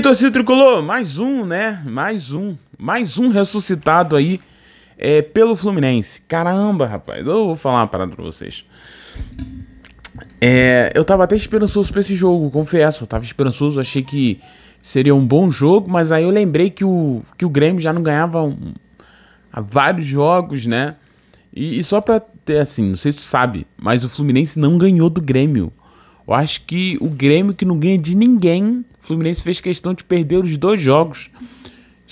torcida tricolor, mais um, né? Mais um. Mais um ressuscitado aí é, pelo Fluminense. Caramba, rapaz. Eu vou falar uma parada pra vocês. É, eu tava até esperançoso pra esse jogo, confesso. Eu tava esperançoso, achei que seria um bom jogo, mas aí eu lembrei que o, que o Grêmio já não ganhava um, há vários jogos, né? E, e só pra ter assim, não sei se tu sabe, mas o Fluminense não ganhou do Grêmio eu acho que o Grêmio que não ganha de ninguém, o Fluminense fez questão de perder os dois jogos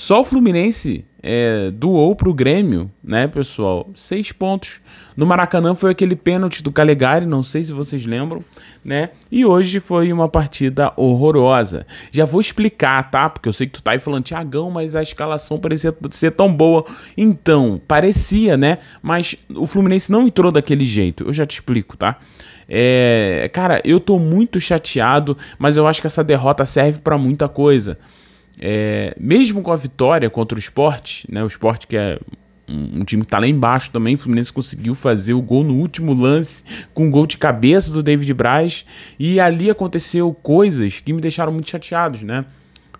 só o Fluminense é, doou pro Grêmio, né, pessoal? Seis pontos. No Maracanã foi aquele pênalti do Calegari, não sei se vocês lembram, né? E hoje foi uma partida horrorosa. Já vou explicar, tá? Porque eu sei que tu tá aí falando, Tiagão, mas a escalação parecia ser tão boa. Então, parecia, né? Mas o Fluminense não entrou daquele jeito. Eu já te explico, tá? É, cara, eu tô muito chateado, mas eu acho que essa derrota serve para muita coisa é, mesmo com a vitória contra o esporte, né, o esporte que é um time que tá lá embaixo também, o Fluminense conseguiu fazer o gol no último lance, com um gol de cabeça do David Braz, e ali aconteceu coisas que me deixaram muito chateados, né?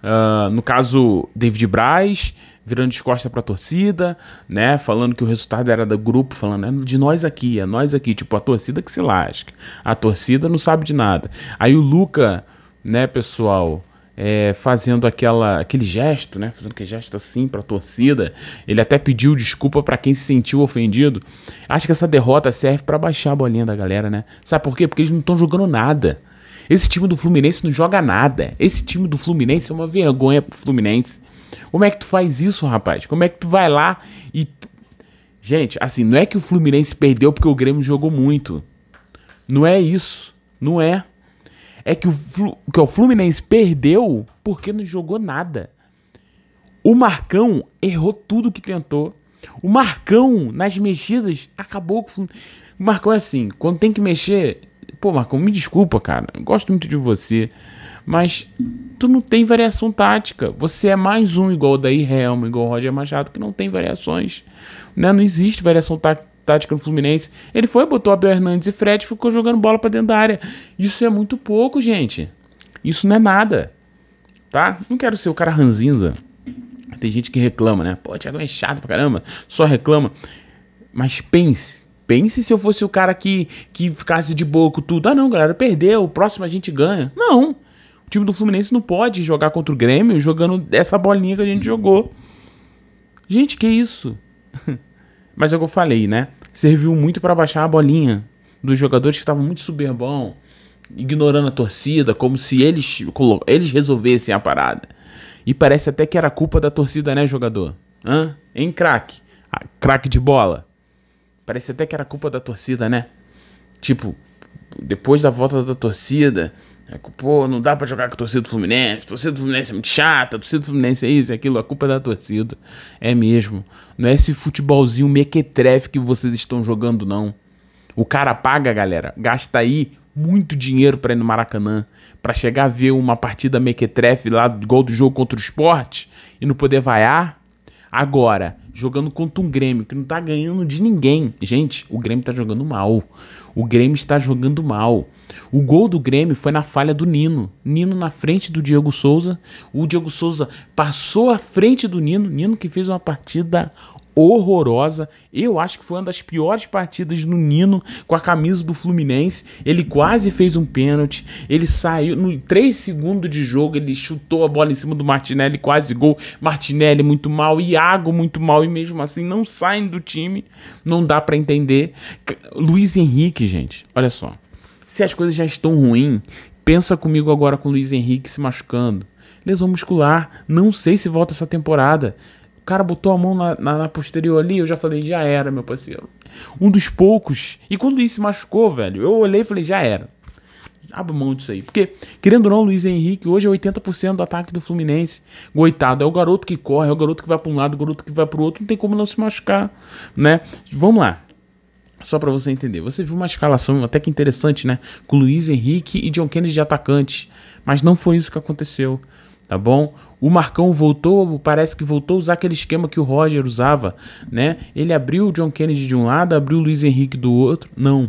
Uh, no caso, David Braz virando de costas pra torcida, né? Falando que o resultado era do grupo, falando é de nós aqui, é nós aqui. Tipo, a torcida que se lasca. A torcida não sabe de nada. Aí o Luca, né, pessoal, é, fazendo aquela, aquele gesto, né? Fazendo aquele gesto assim para a torcida. Ele até pediu desculpa para quem se sentiu ofendido. Acho que essa derrota serve para baixar a bolinha da galera, né? Sabe por quê? Porque eles não estão jogando nada. Esse time do Fluminense não joga nada. Esse time do Fluminense é uma vergonha pro Fluminense. Como é que tu faz isso, rapaz? Como é que tu vai lá e. Gente, assim, não é que o Fluminense perdeu porque o Grêmio jogou muito. Não é isso. Não é é que o, que é o Fluminense perdeu porque não jogou nada. O Marcão errou tudo que tentou. O Marcão, nas mexidas, acabou com o Fluminense. O Marcão é assim, quando tem que mexer. Pô, Marcão, me desculpa, cara. Gosto muito de você. Mas tu não tem variação tática. Você é mais um igual o Daí Helm, igual o Roger Machado, que não tem variações. Né? Não existe variação tá-, tática no Fluminense. Ele foi, botou Abel Hernandes e Fred e ficou jogando bola para dentro da área. Isso é muito pouco, gente. Isso não é nada. Tá? Não quero ser o cara ranzinza. Tem gente que reclama, né? Pô, Thiago é chato pra caramba, só reclama. Mas pense, pense se eu fosse o cara que, que ficasse de boa com tudo. Ah, não, galera, perdeu, o próximo a gente ganha. Não. O time do Fluminense não pode jogar contra o Grêmio jogando essa bolinha que a gente jogou. Gente, que isso? Mas é o que eu falei, né? Serviu muito para baixar a bolinha dos jogadores que estavam muito bom ignorando a torcida, como se eles, eles resolvessem a parada. E parece até que era culpa da torcida, né, jogador? Hã? Em craque? Ah, craque de bola. Parece até que era culpa da torcida, né? Tipo, depois da volta da torcida, é, pô, não dá pra jogar com a torcida do Fluminense. A torcida do Fluminense é muito chata. A torcida do Fluminense é isso, é aquilo. A culpa é da torcida. É mesmo. Não é esse futebolzinho mequetrefe que vocês estão jogando, não. O cara paga, galera. Gasta aí muito dinheiro pra ir no Maracanã. Pra chegar a ver uma partida mequetrefe lá, igual do jogo contra o esporte. E não poder vaiar. Agora, jogando contra um Grêmio que não tá ganhando de ninguém. Gente, o Grêmio tá jogando mal. O Grêmio está jogando mal. O gol do Grêmio foi na falha do Nino. Nino na frente do Diego Souza. O Diego Souza passou à frente do Nino. Nino que fez uma partida horrorosa. Eu acho que foi uma das piores partidas no Nino com a camisa do Fluminense. Ele quase fez um pênalti. Ele saiu no 3 segundos de jogo, ele chutou a bola em cima do Martinelli, quase gol. Martinelli muito mal, Iago muito mal e mesmo assim não saem do time. Não dá para entender. Luiz Henrique, gente, olha só. Se as coisas já estão ruins, pensa comigo agora com o Luiz Henrique se machucando. Lesão muscular, não sei se volta essa temporada. O cara botou a mão na, na, na posterior ali, eu já falei, já era, meu parceiro. Um dos poucos. E quando o Luiz se machucou, velho, eu olhei e falei, já era. Abra mão disso aí. Porque, querendo ou não, Luiz Henrique hoje é 80% do ataque do Fluminense. Goitado, é o garoto que corre, é o garoto que vai para um lado, é o garoto que vai para o outro. Não tem como não se machucar, né? Vamos lá. Só para você entender, você viu uma escalação até que interessante, né? Com Luiz Henrique e John Kennedy de atacante. Mas não foi isso que aconteceu, tá bom? O Marcão voltou, parece que voltou a usar aquele esquema que o Roger usava, né? Ele abriu o John Kennedy de um lado, abriu o Luiz Henrique do outro. Não.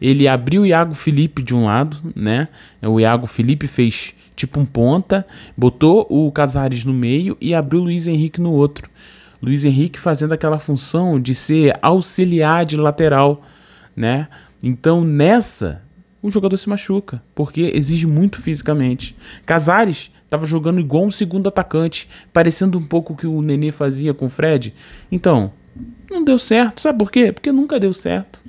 Ele abriu o Iago Felipe de um lado, né? O Iago Felipe fez tipo um ponta, botou o Casares no meio e abriu o Luiz Henrique no outro. Luiz Henrique fazendo aquela função de ser auxiliar de lateral, né? Então nessa o jogador se machuca, porque exige muito fisicamente. Casares estava jogando igual um segundo atacante, parecendo um pouco o que o Nenê fazia com o Fred. Então, não deu certo. Sabe por quê? Porque nunca deu certo.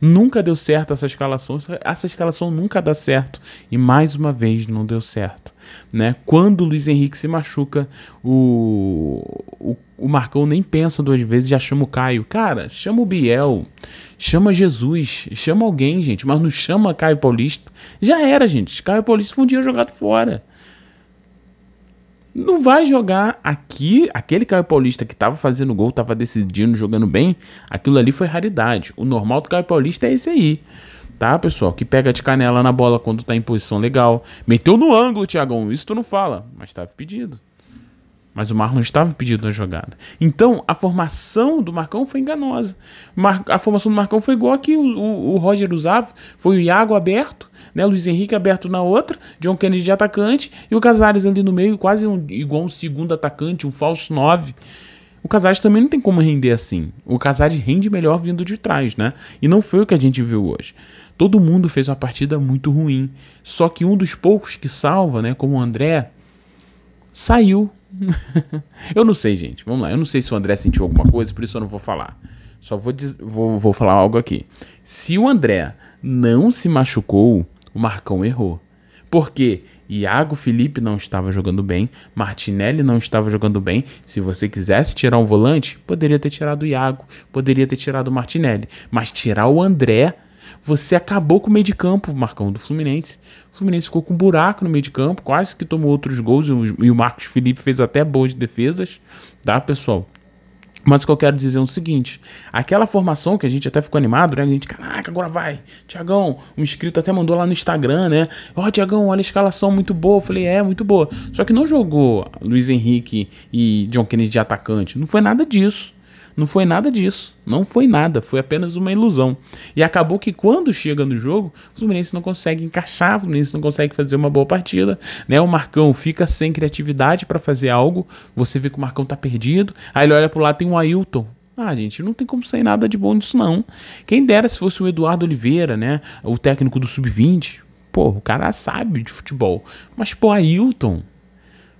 Nunca deu certo essa escalação. Essa escalação nunca dá certo. E mais uma vez não deu certo. Né? Quando o Luiz Henrique se machuca, o, o, o Marcão nem pensa duas vezes, já chama o Caio. Cara, chama o Biel, chama Jesus, chama alguém, gente, mas não chama Caio Paulista. Já era, gente. Caio Paulista foi um dia jogado fora não vai jogar aqui. Aquele Caio Paulista que estava fazendo gol, estava decidindo, jogando bem, aquilo ali foi raridade. O normal do Caio Paulista é esse aí. Tá, pessoal? Que pega de canela na bola quando tá em posição legal. Meteu no ângulo, Tiagão. Isso tu não fala, mas tava pedido. Mas o Marlon estava pedido na jogada. Então, a formação do Marcão foi enganosa. Mar a formação do Marcão foi igual a que o, o, o Roger usava. Foi o Iago aberto, né? Luiz Henrique aberto na outra, John Kennedy de atacante e o Casares ali no meio, quase um, igual um segundo atacante, um falso nove. O Casares também não tem como render assim. O Casares rende melhor vindo de trás, né? E não foi o que a gente viu hoje. Todo mundo fez uma partida muito ruim. Só que um dos poucos que salva, né, como o André, saiu eu não sei, gente. Vamos lá. Eu não sei se o André sentiu alguma coisa, por isso eu não vou falar. Só vou, vou, vou falar algo aqui. Se o André não se machucou, o Marcão errou. Porque Iago Felipe não estava jogando bem, Martinelli não estava jogando bem. Se você quisesse tirar um volante, poderia ter tirado o Iago, poderia ter tirado o Martinelli. Mas tirar o André você acabou com o meio de campo, Marcão, do Fluminense. O Fluminense ficou com um buraco no meio de campo, quase que tomou outros gols e o Marcos Felipe fez até boas defesas, tá, pessoal? Mas o que eu quero dizer é o seguinte: aquela formação que a gente até ficou animado, né? A gente, caraca, agora vai. Tiagão, um inscrito até mandou lá no Instagram, né? Ó, oh, Tiagão, olha a escalação muito boa. Eu falei, é, muito boa. Só que não jogou Luiz Henrique e John Kennedy de atacante. Não foi nada disso. Não foi nada disso. Não foi nada. Foi apenas uma ilusão. E acabou que quando chega no jogo, o Fluminense não consegue encaixar, o Fluminense não consegue fazer uma boa partida. Né? O Marcão fica sem criatividade para fazer algo. Você vê que o Marcão tá perdido. Aí ele olha pro lado, tem um Ailton. Ah, gente, não tem como sair nada de bom disso, não. Quem dera se fosse o Eduardo Oliveira, né? O técnico do Sub-20. Pô, o cara sabe de futebol. Mas, pô, Ailton.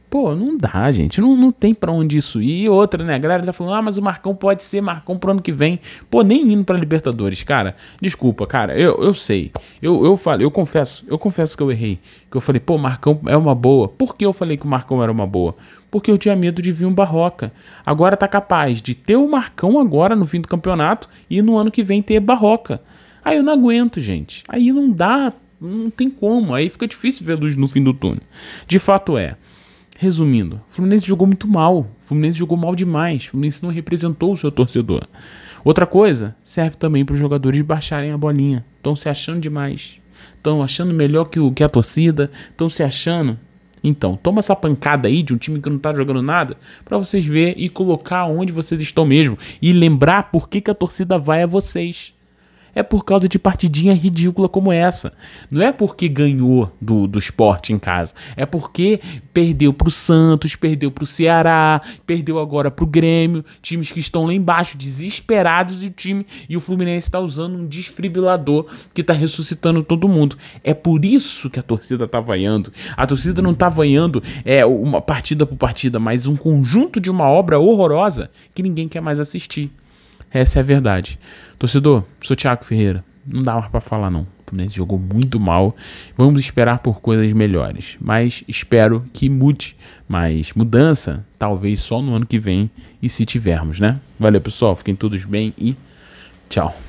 Pô, não dá, gente. Não, não tem para onde isso ir. E outra, né? A galera tá falando, ah, mas o Marcão pode ser Marcão pro ano que vem. Pô, nem indo pra Libertadores, cara. Desculpa, cara. Eu, eu sei. Eu, eu falo, eu confesso, eu confesso que eu errei. Que eu falei, pô, Marcão é uma boa. Por que eu falei que o Marcão era uma boa? Porque eu tinha medo de vir um Barroca. Agora tá capaz de ter o Marcão agora no fim do campeonato e no ano que vem ter Barroca. Aí eu não aguento, gente. Aí não dá, não tem como. Aí fica difícil ver luz no fim do túnel. De fato é. Resumindo, o Fluminense jogou muito mal. O Fluminense jogou mal demais. O Fluminense não representou o seu torcedor. Outra coisa, serve também para os jogadores baixarem a bolinha. Estão se achando demais. Estão achando melhor que, o, que a torcida. Estão se achando. Então, toma essa pancada aí de um time que não tá jogando nada para vocês ver e colocar onde vocês estão mesmo. E lembrar por que, que a torcida vai a vocês é por causa de partidinha ridícula como essa. Não é porque ganhou do, do esporte em casa, é porque perdeu pro Santos, perdeu pro Ceará, perdeu agora pro Grêmio, times que estão lá embaixo, desesperados e o time e o Fluminense está usando um desfibrilador que está ressuscitando todo mundo. É por isso que a torcida tá vaiando. A torcida não tá vaiando é uma partida por partida, mas um conjunto de uma obra horrorosa que ninguém quer mais assistir. Essa é a verdade. Torcedor, sou Thiago Ferreira. Não dá mais para falar não. O Fluminense jogou muito mal. Vamos esperar por coisas melhores, mas espero que mude. Mas mudança talvez só no ano que vem e se tivermos, né? Valeu, pessoal. Fiquem todos bem e tchau.